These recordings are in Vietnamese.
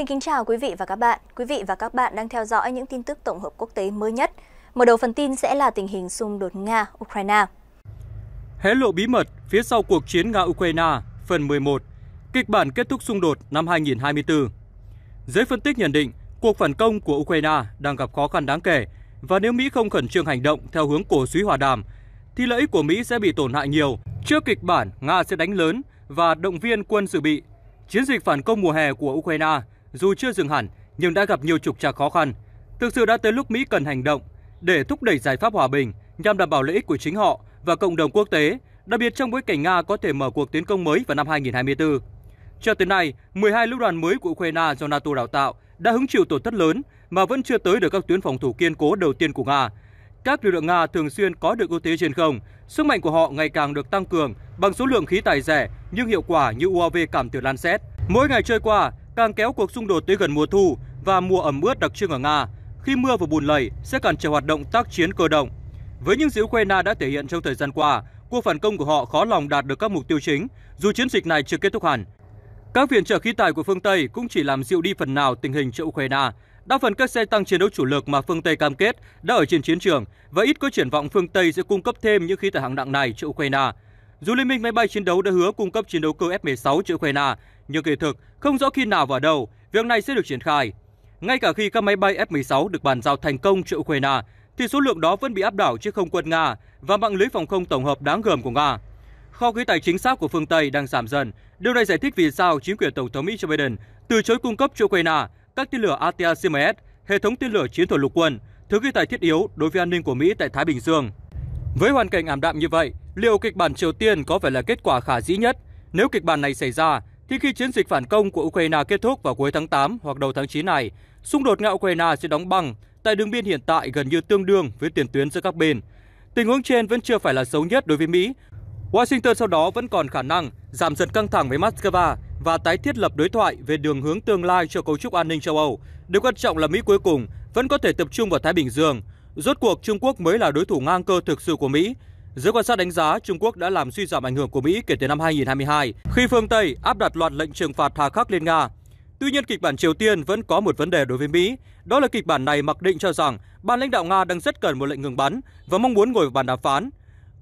Xin kính chào quý vị và các bạn. Quý vị và các bạn đang theo dõi những tin tức tổng hợp quốc tế mới nhất. Mở đầu phần tin sẽ là tình hình xung đột Nga-Ukraine. Hé lộ bí mật phía sau cuộc chiến Nga-Ukraine, phần 11, kịch bản kết thúc xung đột năm 2024. Giới phân tích nhận định, cuộc phản công của Ukraine đang gặp khó khăn đáng kể và nếu Mỹ không khẩn trương hành động theo hướng cổ suý hòa đàm, thì lợi ích của Mỹ sẽ bị tổn hại nhiều trước kịch bản Nga sẽ đánh lớn và động viên quân dự bị. Chiến dịch phản công mùa hè của Ukraine dù chưa dừng hẳn nhưng đã gặp nhiều trục trặc khó khăn. Thực sự đã tới lúc Mỹ cần hành động để thúc đẩy giải pháp hòa bình nhằm đảm bảo lợi ích của chính họ và cộng đồng quốc tế, đặc biệt trong bối cảnh Nga có thể mở cuộc tiến công mới vào năm 2024. Cho tới nay, 12 lữ đoàn mới của Ukraine do NATO đào tạo đã hứng chịu tổn thất lớn mà vẫn chưa tới được các tuyến phòng thủ kiên cố đầu tiên của Nga. Các lực lượng Nga thường xuyên có được ưu thế trên không, sức mạnh của họ ngày càng được tăng cường bằng số lượng khí tài rẻ nhưng hiệu quả như UAV cảm tử Lancet. Mỗi ngày trôi qua, càng kéo cuộc xung đột tới gần mùa thu và mùa ẩm ướt đặc trưng ở Nga, khi mưa và bùn lầy sẽ cản trở hoạt động tác chiến cơ động. Với những gì Ukraine đã thể hiện trong thời gian qua, cuộc phản công của họ khó lòng đạt được các mục tiêu chính, dù chiến dịch này chưa kết thúc hẳn. Các viện trợ khí tài của phương Tây cũng chỉ làm dịu đi phần nào tình hình cho Ukraine. Đa phần các xe tăng chiến đấu chủ lực mà phương Tây cam kết đã ở trên chiến trường và ít có triển vọng phương Tây sẽ cung cấp thêm những khí tài hạng nặng này cho Ukraine. Dù Liên minh máy bay chiến đấu đã hứa cung cấp chiến đấu cơ F-16 cho Ukraine, nhưng kỳ thực không rõ khi nào và đâu việc này sẽ được triển khai. Ngay cả khi các máy bay F-16 được bàn giao thành công cho Ukraine, thì số lượng đó vẫn bị áp đảo trước không quân Nga và mạng lưới phòng không tổng hợp đáng gờm của Nga. Kho khí tài chính xác của phương Tây đang giảm dần. Điều này giải thích vì sao chính quyền Tổng thống Mỹ Joe Biden từ chối cung cấp cho Ukraine các tên lửa ATACMS, hệ thống tên lửa chiến thuật lục quân, thứ khí tài thiết yếu đối với an ninh của Mỹ tại Thái Bình Dương. Với hoàn cảnh ảm đạm như vậy, liệu kịch bản Triều Tiên có phải là kết quả khả dĩ nhất? Nếu kịch bản này xảy ra, thì khi chiến dịch phản công của Ukraine kết thúc vào cuối tháng 8 hoặc đầu tháng 9 này, xung đột nga Ukraine sẽ đóng băng tại đường biên hiện tại gần như tương đương với tiền tuyến giữa các bên. Tình huống trên vẫn chưa phải là xấu nhất đối với Mỹ. Washington sau đó vẫn còn khả năng giảm dần căng thẳng với Moscow và tái thiết lập đối thoại về đường hướng tương lai cho cấu trúc an ninh châu Âu. Điều quan trọng là Mỹ cuối cùng vẫn có thể tập trung vào Thái Bình Dương, Rốt cuộc Trung Quốc mới là đối thủ ngang cơ thực sự của Mỹ. Giới quan sát đánh giá Trung Quốc đã làm suy giảm ảnh hưởng của Mỹ kể từ năm 2022 khi phương Tây áp đặt loạt lệnh trừng phạt hà khắc lên Nga. Tuy nhiên, kịch bản Triều Tiên vẫn có một vấn đề đối với Mỹ. Đó là kịch bản này mặc định cho rằng ban lãnh đạo Nga đang rất cần một lệnh ngừng bắn và mong muốn ngồi vào bàn đàm phán.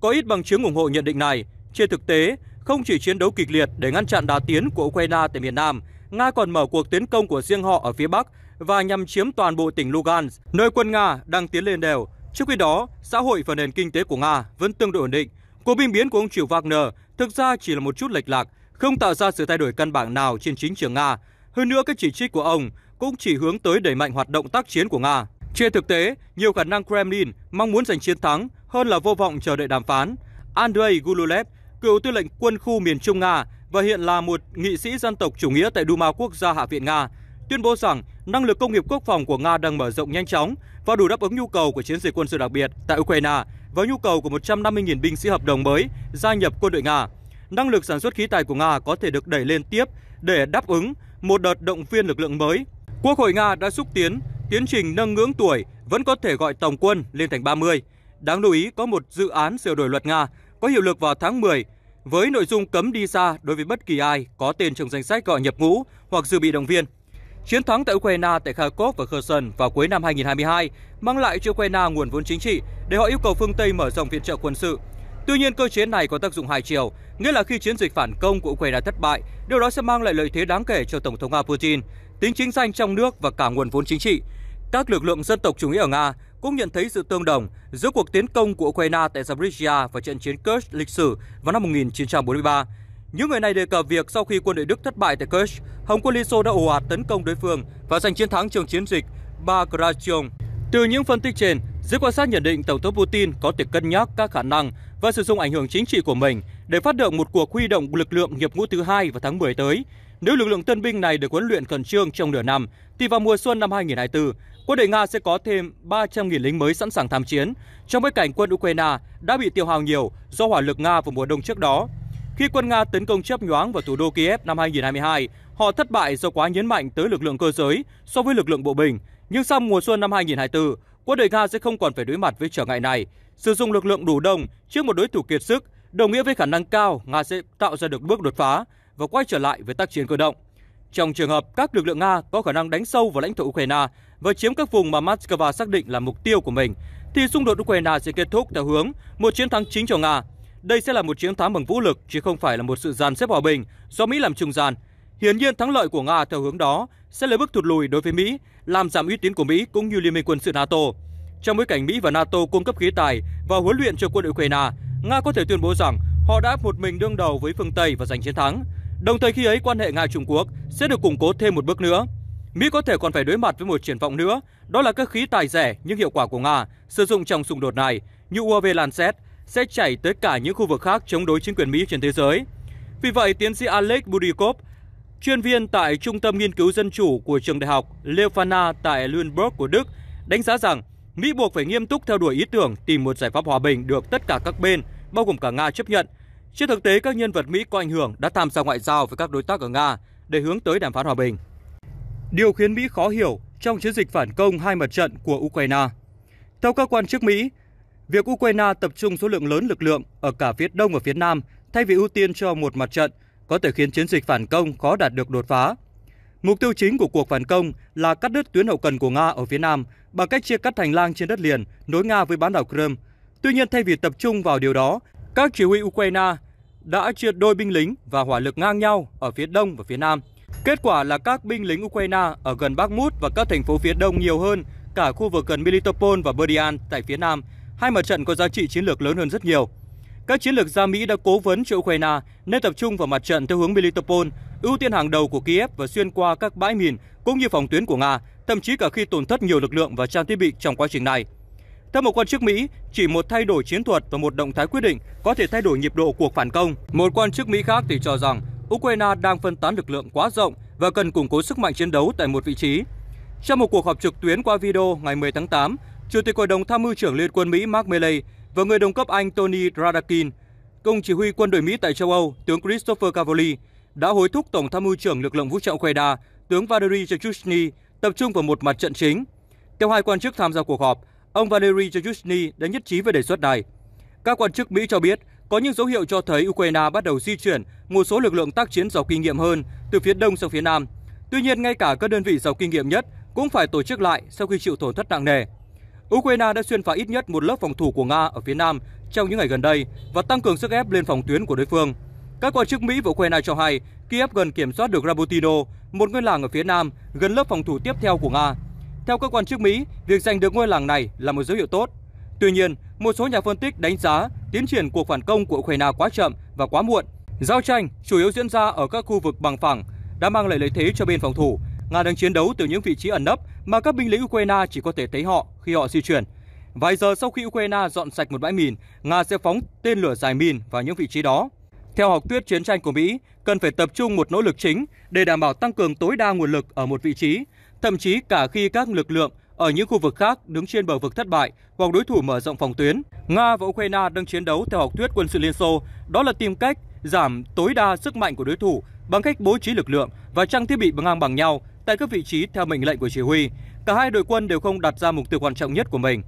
Có ít bằng chứng ủng hộ nhận định này. Trên thực tế, không chỉ chiến đấu kịch liệt để ngăn chặn đà tiến của Ukraine tại miền Nam, Nga còn mở cuộc tiến công của riêng họ ở phía Bắc và nhằm chiếm toàn bộ tỉnh Lugansk, nơi quân Nga đang tiến lên đều. Trước khi đó, xã hội và nền kinh tế của Nga vẫn tương đối ổn định. Cuộc binh biến của ông Triệu Wagner thực ra chỉ là một chút lệch lạc, không tạo ra sự thay đổi căn bản nào trên chính trường Nga. Hơn nữa, các chỉ trích của ông cũng chỉ hướng tới đẩy mạnh hoạt động tác chiến của Nga. Trên thực tế, nhiều khả năng Kremlin mong muốn giành chiến thắng hơn là vô vọng chờ đợi đàm phán. Andrei Gulev, cựu tư lệnh quân khu miền Trung Nga và hiện là một nghị sĩ dân tộc chủ nghĩa tại Duma Quốc gia Hạ viện Nga, tuyên bố rằng năng lực công nghiệp quốc phòng của Nga đang mở rộng nhanh chóng và đủ đáp ứng nhu cầu của chiến dịch quân sự đặc biệt tại Ukraine và nhu cầu của 150.000 binh sĩ hợp đồng mới gia nhập quân đội Nga. Năng lực sản xuất khí tài của Nga có thể được đẩy lên tiếp để đáp ứng một đợt động viên lực lượng mới. Quốc hội Nga đã xúc tiến tiến trình nâng ngưỡng tuổi vẫn có thể gọi tổng quân lên thành 30. Đáng lưu ý có một dự án sửa đổi luật Nga có hiệu lực vào tháng 10 với nội dung cấm đi xa đối với bất kỳ ai có tên trong danh sách gọi nhập ngũ hoặc dự bị động viên Chiến thắng tại Ukraine tại Kharkov và Kherson vào cuối năm 2022 mang lại cho Ukraine nguồn vốn chính trị để họ yêu cầu phương Tây mở rộng viện trợ quân sự. Tuy nhiên, cơ chế này có tác dụng hai chiều, nghĩa là khi chiến dịch phản công của Ukraine thất bại, điều đó sẽ mang lại lợi thế đáng kể cho Tổng thống Nga Putin, tính chính danh trong nước và cả nguồn vốn chính trị. Các lực lượng dân tộc chủ nghĩa ở Nga cũng nhận thấy sự tương đồng giữa cuộc tiến công của Ukraine tại Zaporizhia và trận chiến Kursk lịch sử vào năm 1943 những người này đề cập việc sau khi quân đội Đức thất bại tại Kursk, Hồng quân Liên Xô đã ồ ạt tấn công đối phương và giành chiến thắng trong chiến dịch Bagration. Từ những phân tích trên, giới quan sát nhận định Tổng thống Putin có thể cân nhắc các khả năng và sử dụng ảnh hưởng chính trị của mình để phát động một cuộc huy động lực lượng nghiệp ngũ thứ hai vào tháng 10 tới. Nếu lực lượng tân binh này được huấn luyện khẩn trương trong nửa năm, thì vào mùa xuân năm 2024, quân đội Nga sẽ có thêm 300.000 lính mới sẵn sàng tham chiến, trong bối cảnh quân Ukraine đã bị tiêu hao nhiều do hỏa lực Nga vào mùa đông trước đó. Khi quân Nga tấn công chớp nhoáng vào thủ đô Kiev năm 2022, họ thất bại do quá nhấn mạnh tới lực lượng cơ giới so với lực lượng bộ binh. Nhưng sau mùa xuân năm 2024, quân đội Nga sẽ không còn phải đối mặt với trở ngại này. Sử dụng lực lượng đủ đông trước một đối thủ kiệt sức đồng nghĩa với khả năng cao Nga sẽ tạo ra được bước đột phá và quay trở lại với tác chiến cơ động. Trong trường hợp các lực lượng Nga có khả năng đánh sâu vào lãnh thổ Ukraine và chiếm các vùng mà Moscow xác định là mục tiêu của mình, thì xung đột Ukraine sẽ kết thúc theo hướng một chiến thắng chính cho Nga đây sẽ là một chiến thắng bằng vũ lực chứ không phải là một sự dàn xếp hòa bình do Mỹ làm trung gian. Hiển nhiên thắng lợi của Nga theo hướng đó sẽ là bước thụt lùi đối với Mỹ, làm giảm uy tín của Mỹ cũng như Liên minh quân sự NATO. Trong bối cảnh Mỹ và NATO cung cấp khí tài và huấn luyện cho quân đội Ukraine, Nga có thể tuyên bố rằng họ đã một mình đương đầu với phương Tây và giành chiến thắng. Đồng thời khi ấy quan hệ Nga-Trung Quốc sẽ được củng cố thêm một bước nữa. Mỹ có thể còn phải đối mặt với một triển vọng nữa, đó là các khí tài rẻ nhưng hiệu quả của Nga sử dụng trong xung đột này như UAV Lancet sẽ chảy tới cả những khu vực khác chống đối chính quyền Mỹ trên thế giới. Vì vậy, tiến sĩ Alex Budikov, chuyên viên tại Trung tâm Nghiên cứu Dân chủ của trường đại học Leufana tại Lüneburg của Đức, đánh giá rằng Mỹ buộc phải nghiêm túc theo đuổi ý tưởng tìm một giải pháp hòa bình được tất cả các bên, bao gồm cả Nga chấp nhận. Trên thực tế, các nhân vật Mỹ có ảnh hưởng đã tham gia ngoại giao với các đối tác ở Nga để hướng tới đàm phán hòa bình. Điều khiến Mỹ khó hiểu trong chiến dịch phản công hai mặt trận của Ukraine. Theo các quan chức Mỹ, Việc Ukraine tập trung số lượng lớn lực lượng ở cả phía đông và phía nam thay vì ưu tiên cho một mặt trận có thể khiến chiến dịch phản công khó đạt được đột phá. Mục tiêu chính của cuộc phản công là cắt đứt tuyến hậu cần của Nga ở phía nam bằng cách chia cắt hành lang trên đất liền nối Nga với bán đảo Crimea. Tuy nhiên thay vì tập trung vào điều đó, các chỉ huy Ukraine đã chia đôi binh lính và hỏa lực ngang nhau ở phía đông và phía nam. Kết quả là các binh lính Ukraine ở gần Bakhmut và các thành phố phía đông nhiều hơn cả khu vực gần Melitopol và Berdyansk tại phía nam – hai mặt trận có giá trị chiến lược lớn hơn rất nhiều. Các chiến lược gia Mỹ đã cố vấn cho Ukraine nên tập trung vào mặt trận theo hướng Melitopol, ưu tiên hàng đầu của Kiev và xuyên qua các bãi mìn cũng như phòng tuyến của Nga, thậm chí cả khi tổn thất nhiều lực lượng và trang thiết bị trong quá trình này. Theo một quan chức Mỹ, chỉ một thay đổi chiến thuật và một động thái quyết định có thể thay đổi nhịp độ cuộc phản công. Một quan chức Mỹ khác thì cho rằng Ukraine đang phân tán lực lượng quá rộng và cần củng cố sức mạnh chiến đấu tại một vị trí. Trong một cuộc họp trực tuyến qua video ngày 10 tháng 8, Chủ tịch Hội đồng Tham mưu trưởng Liên quân Mỹ Mark Milley và người đồng cấp Anh Tony Radakin, công chỉ huy quân đội Mỹ tại châu Âu, tướng Christopher Cavoli, đã hối thúc Tổng Tham mưu trưởng lực lượng vũ trang Ukraine, tướng Valery Zhuzhny, tập trung vào một mặt trận chính. Theo hai quan chức tham gia cuộc họp, ông Valery Zhuzhny đã nhất trí về đề xuất này. Các quan chức Mỹ cho biết có những dấu hiệu cho thấy Ukraine bắt đầu di chuyển một số lực lượng tác chiến giàu kinh nghiệm hơn từ phía đông sang phía nam. Tuy nhiên, ngay cả các đơn vị giàu kinh nghiệm nhất cũng phải tổ chức lại sau khi chịu tổn thất nặng nề. Ukraine đã xuyên phá ít nhất một lớp phòng thủ của Nga ở phía Nam trong những ngày gần đây và tăng cường sức ép lên phòng tuyến của đối phương. Các quan chức Mỹ và Ukraine cho hay Kiev gần kiểm soát được Rabotino, một ngôi làng ở phía nam gần lớp phòng thủ tiếp theo của Nga. Theo các quan chức Mỹ, việc giành được ngôi làng này là một dấu hiệu tốt. Tuy nhiên, một số nhà phân tích đánh giá tiến triển cuộc phản công của Ukraine quá chậm và quá muộn. Giao tranh chủ yếu diễn ra ở các khu vực bằng phẳng đã mang lại lợi thế cho bên phòng thủ Nga đang chiến đấu từ những vị trí ẩn nấp mà các binh lính Ukraine chỉ có thể thấy họ khi họ di chuyển. Vài giờ sau khi Ukraine dọn sạch một bãi mìn, Nga sẽ phóng tên lửa dài mìn vào những vị trí đó. Theo học thuyết chiến tranh của Mỹ, cần phải tập trung một nỗ lực chính để đảm bảo tăng cường tối đa nguồn lực ở một vị trí, thậm chí cả khi các lực lượng ở những khu vực khác đứng trên bờ vực thất bại hoặc đối thủ mở rộng phòng tuyến. Nga và Ukraine đang chiến đấu theo học thuyết quân sự Liên Xô, đó là tìm cách giảm tối đa sức mạnh của đối thủ bằng cách bố trí lực lượng và trang thiết bị ngang bằng nhau tại các vị trí theo mệnh lệnh của chỉ huy, cả hai đội quân đều không đặt ra mục tiêu quan trọng nhất của mình.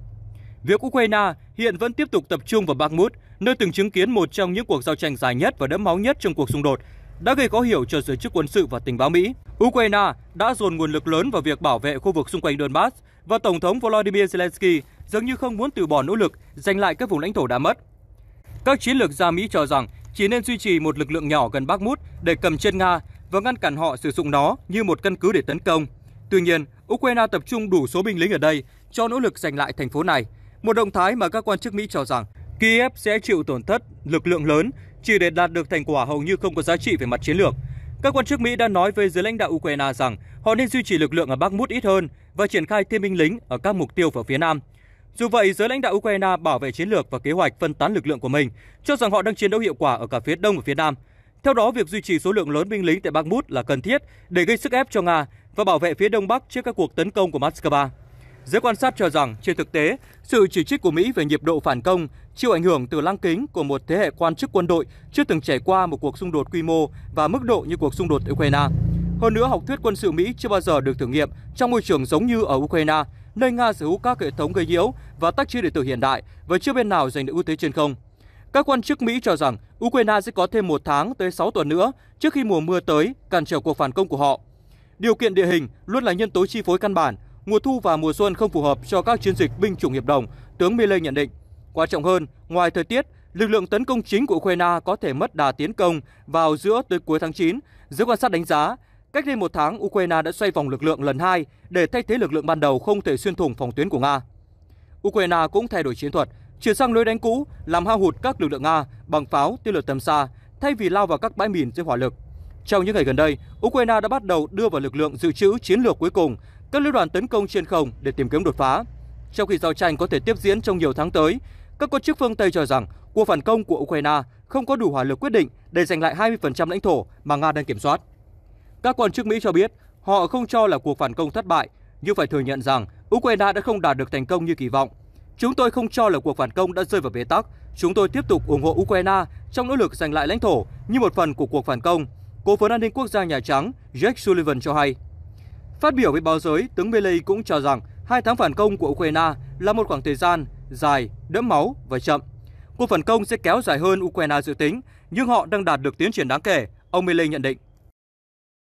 Việc Ukraine hiện vẫn tiếp tục tập trung vào Bakhmut, nơi từng chứng kiến một trong những cuộc giao tranh dài nhất và đẫm máu nhất trong cuộc xung đột, đã gây khó hiểu cho giới chức quân sự và tình báo Mỹ. Ukraine đã dồn nguồn lực lớn vào việc bảo vệ khu vực xung quanh Donbass và Tổng thống Volodymyr Zelensky dường như không muốn từ bỏ nỗ lực giành lại các vùng lãnh thổ đã mất. Các chiến lược gia Mỹ cho rằng chỉ nên duy trì một lực lượng nhỏ gần Bakhmut để cầm chân Nga và ngăn cản họ sử dụng nó như một căn cứ để tấn công. Tuy nhiên, Ukraine tập trung đủ số binh lính ở đây cho nỗ lực giành lại thành phố này, một động thái mà các quan chức Mỹ cho rằng Kiev sẽ chịu tổn thất lực lượng lớn chỉ để đạt được thành quả hầu như không có giá trị về mặt chiến lược. Các quan chức Mỹ đã nói với giới lãnh đạo Ukraine rằng họ nên duy trì lực lượng ở Bakhmut ít hơn và triển khai thêm binh lính ở các mục tiêu ở phía nam. Dù vậy, giới lãnh đạo Ukraine bảo vệ chiến lược và kế hoạch phân tán lực lượng của mình, cho rằng họ đang chiến đấu hiệu quả ở cả phía đông và phía nam, theo đó, việc duy trì số lượng lớn binh lính tại Bakhmut là cần thiết để gây sức ép cho Nga và bảo vệ phía Đông Bắc trước các cuộc tấn công của Moscow. Giới quan sát cho rằng, trên thực tế, sự chỉ trích của Mỹ về nhịp độ phản công chịu ảnh hưởng từ lăng kính của một thế hệ quan chức quân đội chưa từng trải qua một cuộc xung đột quy mô và mức độ như cuộc xung đột tại Ukraine. Hơn nữa, học thuyết quân sự Mỹ chưa bao giờ được thử nghiệm trong môi trường giống như ở Ukraine, nơi Nga sở hữu các hệ thống gây nhiễu và tác chiến điện tử hiện đại và chưa bên nào giành được ưu thế trên không. Các quan chức Mỹ cho rằng Ukraine sẽ có thêm một tháng tới 6 tuần nữa trước khi mùa mưa tới cản trở cuộc phản công của họ. Điều kiện địa hình luôn là nhân tố chi phối căn bản. Mùa thu và mùa xuân không phù hợp cho các chiến dịch binh chủng hiệp đồng, tướng Milley nhận định. Quan trọng hơn, ngoài thời tiết, lực lượng tấn công chính của Ukraine có thể mất đà tiến công vào giữa tới cuối tháng 9. Giới quan sát đánh giá, cách đây một tháng, Ukraine đã xoay vòng lực lượng lần hai để thay thế lực lượng ban đầu không thể xuyên thủng phòng tuyến của Nga. Ukraine cũng thay đổi chiến thuật, Chuyển sang lối đánh cũ làm hao hụt các lực lượng Nga bằng pháo tiêu lửa tầm xa thay vì lao vào các bãi mìn dưới hỏa lực. Trong những ngày gần đây, Ukraine đã bắt đầu đưa vào lực lượng dự trữ chiến lược cuối cùng, các lữ đoàn tấn công trên không để tìm kiếm đột phá. Trong khi giao tranh có thể tiếp diễn trong nhiều tháng tới, các quan chức phương Tây cho rằng cuộc phản công của Ukraine không có đủ hỏa lực quyết định để giành lại 20% lãnh thổ mà Nga đang kiểm soát. Các quan chức Mỹ cho biết họ không cho là cuộc phản công thất bại, nhưng phải thừa nhận rằng Ukraine đã không đạt được thành công như kỳ vọng Chúng tôi không cho là cuộc phản công đã rơi vào bế tắc. Chúng tôi tiếp tục ủng hộ Ukraine trong nỗ lực giành lại lãnh thổ như một phần của cuộc phản công. Cố vấn an ninh quốc gia Nhà Trắng Jake Sullivan cho hay. Phát biểu với báo giới, tướng Milley cũng cho rằng hai tháng phản công của Ukraine là một khoảng thời gian dài, đẫm máu và chậm. Cuộc phản công sẽ kéo dài hơn Ukraine dự tính, nhưng họ đang đạt được tiến triển đáng kể, ông Milley nhận định.